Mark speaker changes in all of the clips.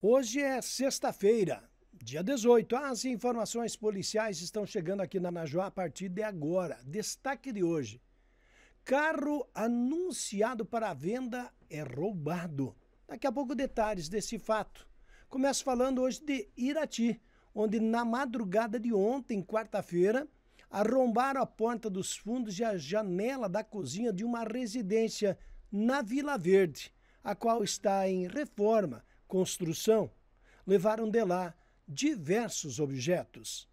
Speaker 1: Hoje é sexta-feira, dia 18. As informações policiais estão chegando aqui na Najuá a partir de agora. Destaque de hoje: carro anunciado para venda é roubado. Daqui a pouco detalhes desse fato. Começo falando hoje de Irati, onde na madrugada de ontem, quarta-feira, arrombaram a porta dos fundos e a janela da cozinha de uma residência na Vila Verde, a qual está em reforma construção, levaram de lá diversos objetos.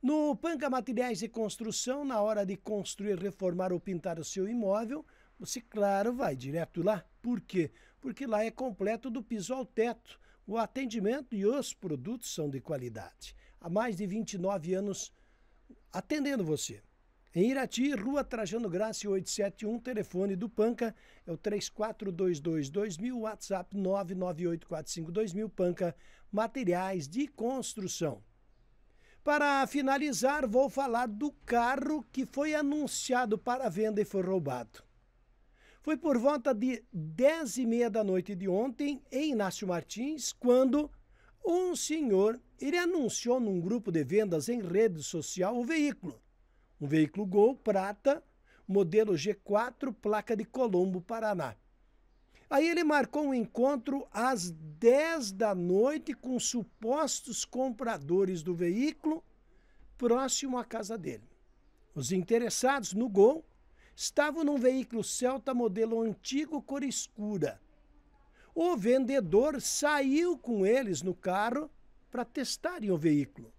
Speaker 1: No Panca Materiais e Construção, na hora de construir, reformar ou pintar o seu imóvel, você, claro, vai direto lá. Por quê? Porque lá é completo do piso ao teto. O atendimento e os produtos são de qualidade. Há mais de 29 anos atendendo você. Em Irati, Rua Trajano Graça 871, telefone do Panca é o 34222000, WhatsApp 998452000, Panca Materiais de Construção. Para finalizar, vou falar do carro que foi anunciado para venda e foi roubado. Foi por volta de 10 e meia da noite de ontem, em Inácio Martins, quando um senhor, ele anunciou num grupo de vendas em rede social o veículo. Um veículo Gol prata, modelo G4, placa de Colombo, Paraná. Aí ele marcou um encontro às 10 da noite com supostos compradores do veículo próximo à casa dele. Os interessados no Gol estavam num veículo Celta modelo antigo cor escura. O vendedor saiu com eles no carro para testarem o veículo.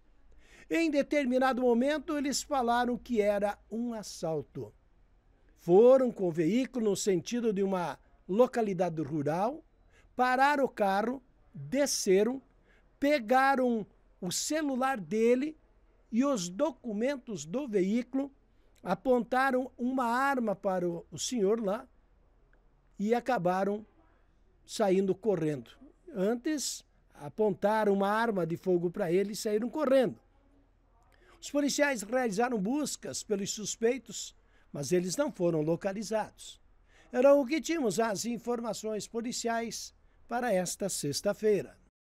Speaker 1: Em determinado momento, eles falaram que era um assalto. Foram com o veículo no sentido de uma localidade rural, pararam o carro, desceram, pegaram o celular dele e os documentos do veículo, apontaram uma arma para o, o senhor lá e acabaram saindo correndo. Antes, apontaram uma arma de fogo para ele e saíram correndo. Os policiais realizaram buscas pelos suspeitos, mas eles não foram localizados. Era o que tínhamos as informações policiais para esta sexta-feira.